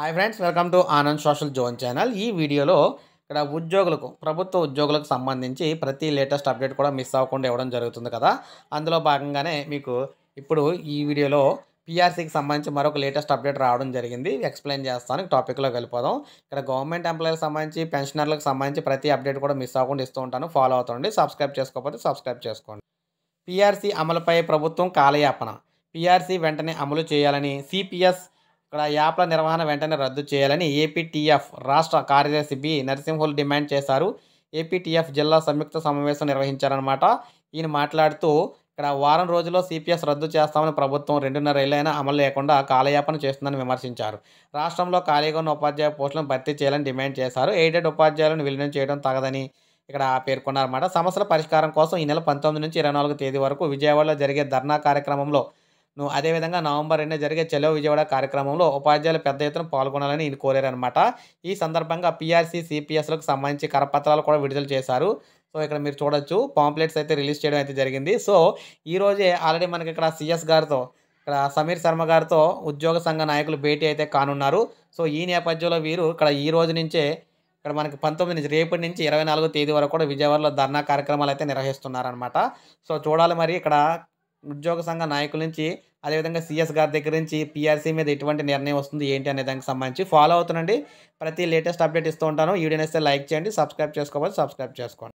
hi friends welcome to Anand social zone channel ఈ వీడియోలో ఇక్కడ ఉద్యోగులకు ప్రభుత్వ ఉద్యోగులకు సంబంధించి ప్రతి లేటెస్ట్ అప్డేట్ కూడా మిస్ అవ్వకుండా ఇవ్వడం జరుగుతుంది కదా అందులో భాగంగానే మీకు ఇప్పుడు ఈ వీడియోలో పీఆర్సీకి సంబంధించి మరొక లేటెస్ట్ అప్డేట్ రావడం జరిగింది ఎక్స్ప్లెయిన్ చేస్తాను టాపిక్లో వెళ్ళిపోదాం ఇక్కడ గవర్నమెంట్ ఎంప్లాయీలకు సంబంధించి పెన్షనర్లకు సంబంధించి ప్రతి అప్డేట్ కూడా మిస్ అవ్వకుండా ఇస్తూ ఉంటాను ఫాలో అవుతుండండి సబ్స్క్రైబ్ చేసుకోకపోతే సబ్స్క్రైబ్ చేసుకోండి పిఆర్సీ అమలుపై ప్రభుత్వం కాలయాపన పీఆర్సీ వెంటనే అమలు చేయాలని సిపిఎస్ ఇక్కడ యాప్ల నిర్వహణ వెంటనే రద్దు చేయాలని ఏపీటీఎఫ్ రాష్ట్ర కార్యదర్శి బి నరసింహులు డిమాండ్ చేశారు ఏపీటీఎఫ్ జిల్లా సంయుక్త సమావేశం నిర్వహించారనమాట ఈయన మాట్లాడుతూ ఇక్కడ వారం రోజుల్లో సిపిఎస్ రద్దు చేస్తామని ప్రభుత్వం రెండున్నర ఏళ్ళైనా అమలు లేకుండా కాలయాపన చేస్తుందని విమర్శించారు రాష్ట్రంలో ఖాళీగా ఉన్న ఉపాధ్యాయ పోస్టులను భర్తీ చేయాలని డిమాండ్ చేశారు ఎయిడెడ్ ఉపాధ్యాయులను విలీనం చేయడం తగదని ఇక్కడ పేర్కొన్నారన్నమాట సమస్యల పరిష్కారం కోసం ఈ నెల పంతొమ్మిది నుంచి ఇరవై తేదీ వరకు విజయవాడలో జరిగే ధర్నా కార్యక్రమంలో ను అదేవిధంగా నవంబర్ రెండు జరిగే చెలో విజయవాడ కార్యక్రమంలో ఉపాధ్యాయులు పెద్ద ఎత్తున పాల్గొనాలని ఈయన కోరారనమాట ఈ సందర్భంగా పీఆర్సీ సిపిఎస్లకు సంబంధించి కరపత్రాలు కూడా విడుదల చేశారు సో ఇక్కడ మీరు చూడొచ్చు పాంప్లెట్స్ అయితే రిలీజ్ చేయడం అయితే జరిగింది సో ఈరోజే ఆల్రెడీ మనకి ఇక్కడ సిఎస్ గారితో ఇక్కడ సమీర్ శర్మ గారితో ఉద్యోగ సంఘ నాయకులు భేటీ అయితే కానున్నారు సో ఈ నేపథ్యంలో వీరు ఇక్కడ ఈ రోజు నుంచే ఇక్కడ మనకి పంతొమ్మిది నుంచి రేపటి నుంచి ఇరవై తేదీ వరకు కూడా విజయవాడలో ధర్నా కార్యక్రమాలు అయితే నిర్వహిస్తున్నారనమాట సో చూడాలి మరి ఇక్కడ ఉద్యోగ సంఘ నాయకుల నుంచి అదేవిధంగా సిఎస్ గారి దగ్గర నుంచి పిఆర్సీ మీద ఎటువంటి నిర్ణయం వస్తుంది ఏంటి అనే దానికి సంబంధించి ఫాలో అవుతుండండి ప్రతి లేటెస్ట్ అప్డేట్ ఇస్తూ ఉంటాను వీడియోని లైక్ చేయండి సబ్స్క్రైబ్ చేసుకోవాలి సబ్స్క్రైబ్ చేసుకోండి